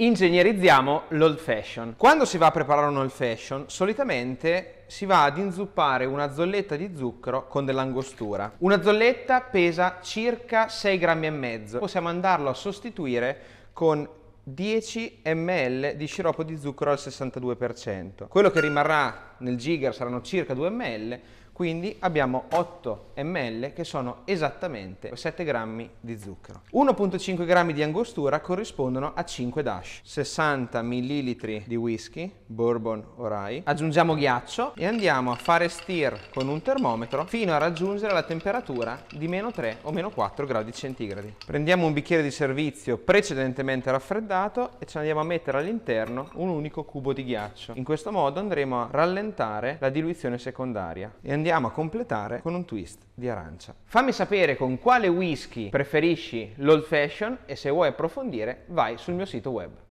ingegnerizziamo l'old fashion. Quando si va a preparare un old fashion, solitamente si va ad inzuppare una zolletta di zucchero con dell'angostura. Una zolletta pesa circa 6 grammi e mezzo. Possiamo andarlo a sostituire con 10 ml di sciroppo di zucchero al 62%. Quello che rimarrà nel giga saranno circa 2 ml, quindi abbiamo 8 ml che sono esattamente 7 grammi di zucchero. 1.5 grammi di angostura corrispondono a 5 dash, 60 ml di whisky, bourbon o rye. Aggiungiamo ghiaccio e andiamo a fare stir con un termometro fino a raggiungere la temperatura di meno 3 o meno 4 gradi centigradi. Prendiamo un bicchiere di servizio precedentemente raffreddato e ci andiamo a mettere all'interno un unico cubo di ghiaccio. In questo modo andremo a rallentare aumentare la diluizione secondaria e andiamo a completare con un twist di arancia. Fammi sapere con quale whisky preferisci l'old fashion e se vuoi approfondire vai sul mio sito web.